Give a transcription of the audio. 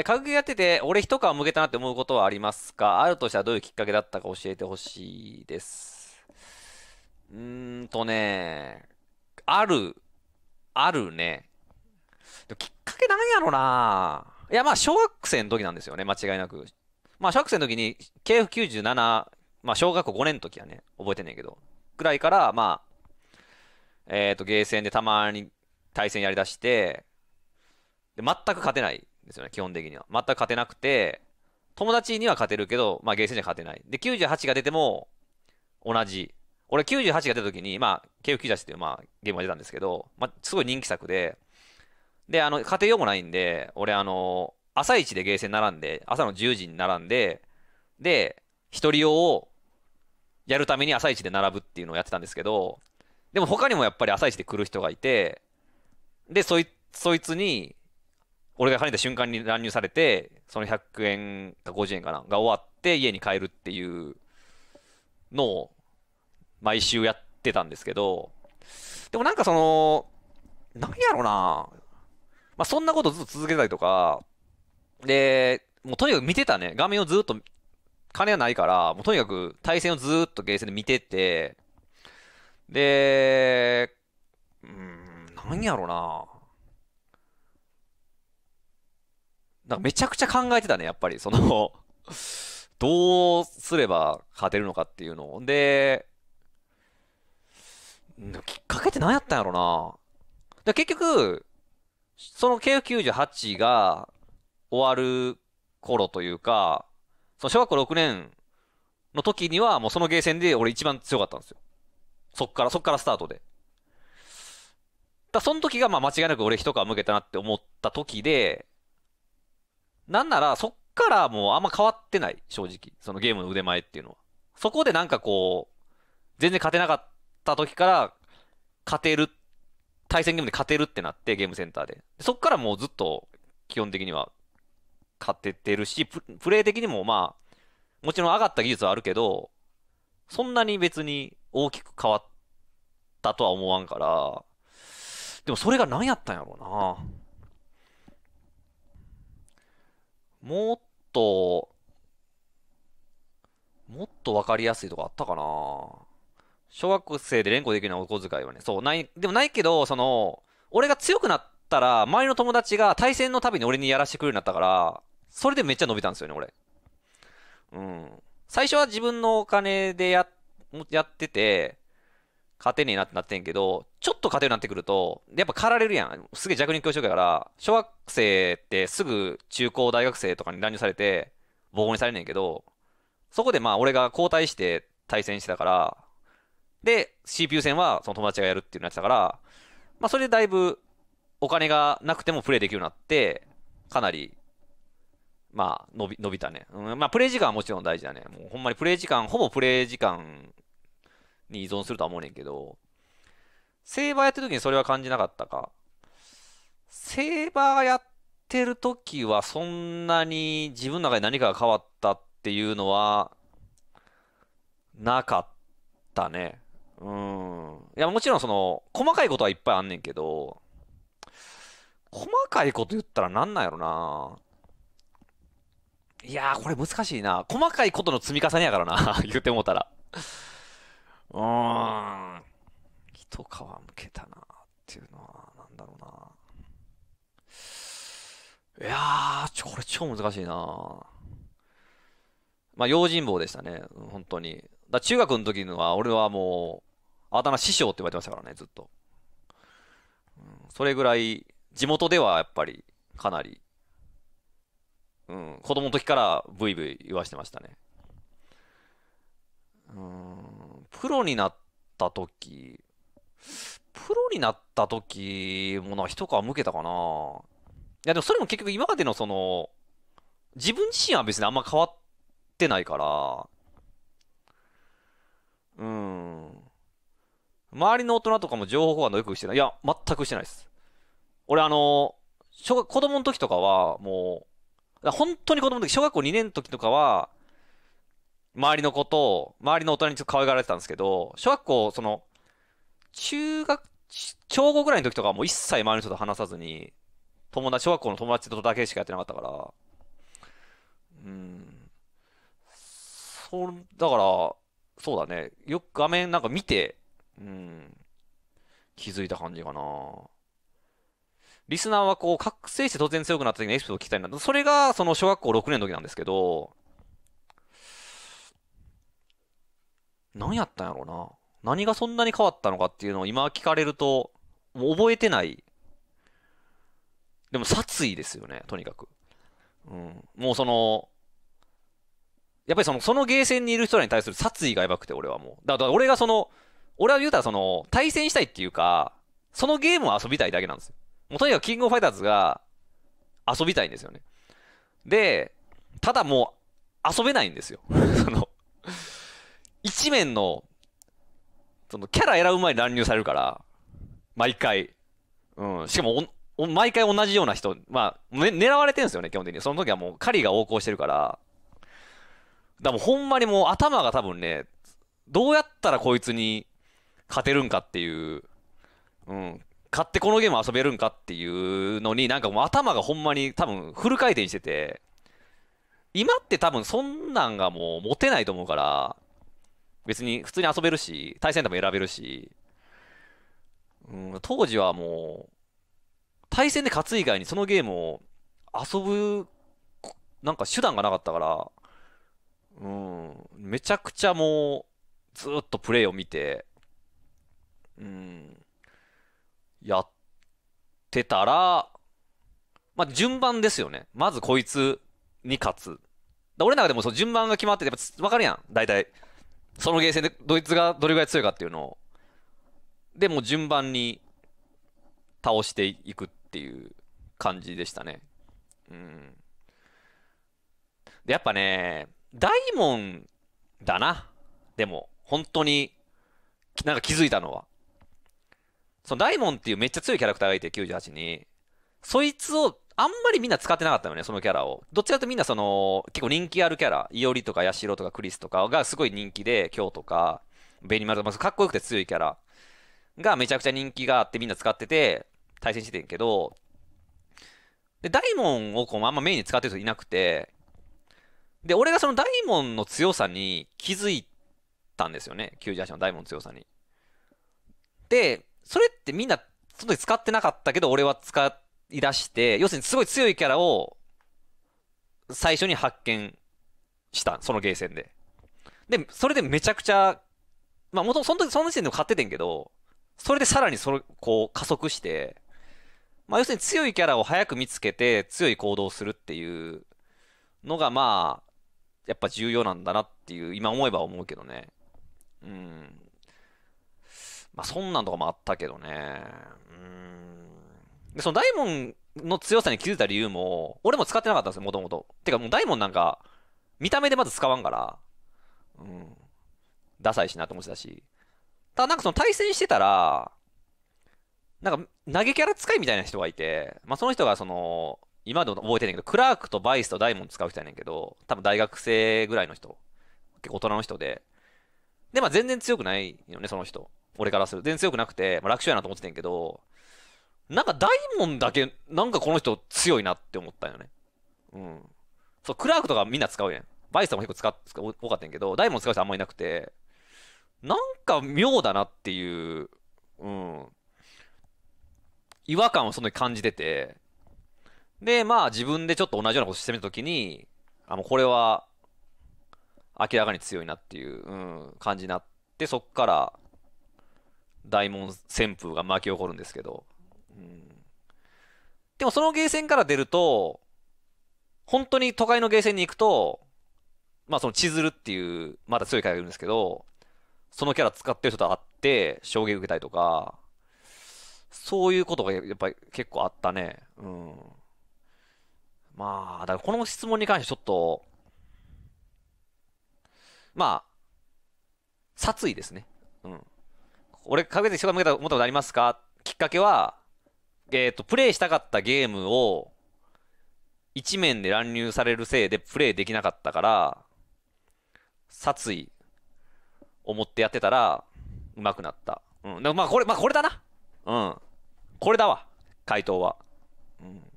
えー、格ゲーやってて、俺一皮むけたなって思うことはありますかあるとしたらどういうきっかけだったか教えてほしいです。うーんとね、ある、あるね。きっかけなんやろないや、まあ、小学生の時なんですよね、間違いなく。まあ、小学生の時に、KF97、まあ、小学校5年の時はね、覚えてんねんけど、くらいから、まあ、えっ、ー、と、ゲーセンでたまに対戦やりだして、で、全く勝てない。ですよね、基本的には。全く勝てなくて、友達には勝てるけど、まあ、ゲーセンじゃ勝てない。で、98が出ても、同じ。俺98が出た時に、まあ、KF98 っていう、まあ、ゲームが出たんですけど、まあ、すごい人気作で、で、あの、家庭用もないんで、俺、あの、朝一でゲーセン並んで、朝の10時に並んで、で、一人用をやるために朝一で並ぶっていうのをやってたんですけど、でも他にもやっぱり朝一で来る人がいて、で、そいそいつに、俺が跳ねた瞬間に乱入されて、その100円か50円かな、が終わって家に帰るっていうのを毎週やってたんですけど、でもなんかその、なんやろうなまあ、そんなことずっと続けたりとか、で、もうとにかく見てたね。画面をずっと、金はないから、もうとにかく対戦をずっとゲーセンで見てて、で、うん、なんやろうななんかめちゃくちゃ考えてたね、やっぱり。その どうすれば勝てるのかっていうのを。で、きっかけって何やったんやろな。で結局、その KF98 が終わる頃というか、その小学校6年の時にはもうそのゲーセンで俺一番強かったんですよ。そっから、そっからスタートで。だその時がまあ間違いなく俺一皮むけたなって思った時で、なんなら、そっからもうあんま変わってない、正直。そのゲームの腕前っていうのは。そこでなんかこう、全然勝てなかった時から、勝てる、対戦ゲームで勝てるってなって、ゲームセンターで。そっからもうずっと、基本的には、勝ててるしプ、レイ的にもまあ、もちろん上がった技術はあるけど、そんなに別に大きく変わったとは思わんから、でもそれが何やったんやろうな。もっと、もっとわかりやすいとこあったかな小学生で連呼できるようなお小遣いはね、そう、ない、でもないけど、その、俺が強くなったら、周りの友達が対戦のたびに俺にやらしてくるようになったから、それでめっちゃ伸びたんですよね、俺。うん。最初は自分のお金でや、やってて、勝てねえなってなってんけど、ちょっと勝てるようになってくると、やっぱ狩られるやん。すげえ弱肉強食やから、小学生ってすぐ中高大学生とかに乱入されて、暴行にされんねんけど、そこでまあ俺が交代して対戦してたから、で、CPU 戦はその友達がやるっていうのやってたから、まあそれでだいぶお金がなくてもプレイできるようになって、かなり、まあ伸び、伸びたね。うん、まあプレイ時間はもちろん大事だね。もうほんまにプレイ時間、ほぼプレイ時間に依存するとは思うねんけど、セーバーやってる時にそれは感じなかったか。セーバーやってる時はそんなに自分の中で何かが変わったっていうのは、なかったね。うん。いや、もちろんその、細かいことはいっぱいあんねんけど、細かいこと言ったらなんなんやろな。いやー、これ難しいな。細かいことの積み重ねやからな 言ってもうたらうん。一皮むけたなっていうのは、なんだろうな。いやー、ちょ、これ超難しいなまあ、用心棒でしたね。本当に。だ中学の時のは、俺はもう、あだ名師匠って言われてましたからね、ずっと。うん、それぐらい、地元ではやっぱり、かなり、うん、子供の時からブイブイ言わしてましたね。うん。プロになった時、プロになった時もな、一皮むけたかな。いや、でもそれも結局今までのその、自分自身は別にあんま変わってないから、うん。周りの大人とかも情報交換のよくしてない。いや、全くしてないです。俺あの、小学、子供の時とかは、もう、本当に子供の時、小学校2年の時とかは、周りの子と周りの大人にちょっと可愛がられてたんですけど、小学校、その、中学、小5ぐらいの時とかはもう一切周りの人と話さずに、友達、小学校の友達とだけしかやってなかったから、うん。そう、だから、そうだね。よく画面なんか見て、うん、気づいた感じかな。リスナーはこう、覚醒して突然強くなった時のエピソードを聞きたいな。それが、その小学校6年の時なんですけど、何やったんやろうな。何がそんなに変わったのかっていうのを今聞かれると、もう覚えてない。でも殺意ですよね、とにかく。うん。もうその、やっぱりその、そのゲーセンにいる人らに対する殺意がやばくて、俺はもう。だから俺がその、俺は言うたらその、対戦したいっていうか、そのゲームを遊びたいだけなんですよ。もうとにかくキングオブファイターズが遊びたいんですよね。で、ただもう遊べないんですよ。一面の、そのキャラ選ぶ前に乱入されるから、毎回。うん。しかもお、お毎回同じような人、まあ、ね、狙われてるんですよね、基本的に。その時はもう狩りが横行してるから。だもほんまにもう頭が多分ね、どうやったらこいつに勝てるんかっていう、うん。買ってこのゲーム遊べるんかっていうのに、なんかもう頭がほんまに多分フル回転してて、今って多分そんなんがもう持てないと思うから、別に普通に遊べるし、対戦でも選べるし、うん、当時はもう、対戦で勝つ以外にそのゲームを遊ぶ、なんか手段がなかったから、うん、めちゃくちゃもう、ずっとプレイを見て、うん、やってたら、まあ、順番ですよね。まずこいつに勝つ。俺の中でもその順番が決まってて、やっぱ分かるやん、大体。そのゲーセンでドイツがどれぐらい強いかっていうのを、で、もう順番に倒していくっていう感じでしたね。うん。で、やっぱね、大門だな。でも、本当に、なんか気づいたのは。その大門っていうめっちゃ強いキャラクターがいて、98に。そいつを、あんまりみんな使ってなかったよね、そのキャラを。どっちかとみんなその、結構人気あるキャラ、いおりとかヤシロとかクリスとかがすごい人気で、今日とか、ベニマルとか、かっこよくて強いキャラがめちゃくちゃ人気があってみんな使ってて、対戦してんけど、で、ダイモンをこうあんまメインに使ってる人いなくて、で、俺がそのダイモンの強さに気づいたんですよね。98のダイモンの強さに。で、それってみんな、その時使ってなかったけど、俺は使っいらして、要するにすごい強いキャラを最初に発見した、そのゲーセンで。で、それでめちゃくちゃ、まあ元、その時、その時点でも買っててんけど、それでさらにそれ、こう、加速して、まあ、要するに強いキャラを早く見つけて、強い行動するっていうのが、まあ、やっぱ重要なんだなっていう、今思えば思うけどね。うん。まあ、そんなんとかもあったけどね。うん。で、そのダイモンの強さに気づいた理由も、俺も使ってなかったんですよ、もともと。てか、もうダイモンなんか、見た目でまず使わんから、うん、ダサいしなと思ってたし。ただ、なんかその対戦してたら、なんか、投げキャラ使いみたいな人がいて、まあ、その人がその、今でも覚えてんねんけど、クラークとバイスとダイモン使う人やねんけど、多分大学生ぐらいの人。結構大人の人で。で、まあ全然強くないよね、その人。俺からする。全然強くなくて、まあ楽勝やなと思っててんけど、なんか大門だけ、なんかこの人強いなって思ったよね。うん。そう、クラークとかみんな使うやん。バイスさんも結構使っ、多かったんやけど、大門使う人あんまいなくて、なんか妙だなっていう、うん。違和感をその時感じてて、で、まあ自分でちょっと同じようなことしてみたときに、あ、もうこれは明らかに強いなっていう、うん、感じになって、そっから大門旋風が巻き起こるんですけど、でもそのゲーセンから出ると、本当に都会のゲーセンに行くと、まあその千鶴っていう、まだ強いキャラがいるんですけど、そのキャラ使ってる人と会って衝撃受けたりとか、そういうことがやっぱり結構あったね。うん。まあ、だからこの質問に関してちょっと、まあ、殺意ですね。うん。俺、かけて人が向けた、思ったことありますかきっかけは、えー、と、プレイしたかったゲームを、一面で乱入されるせいでプレイできなかったから、殺意を持ってやってたら、うまくなった。うん。まあ、これ、まあ、これだな。うん。これだわ。回答は。うん。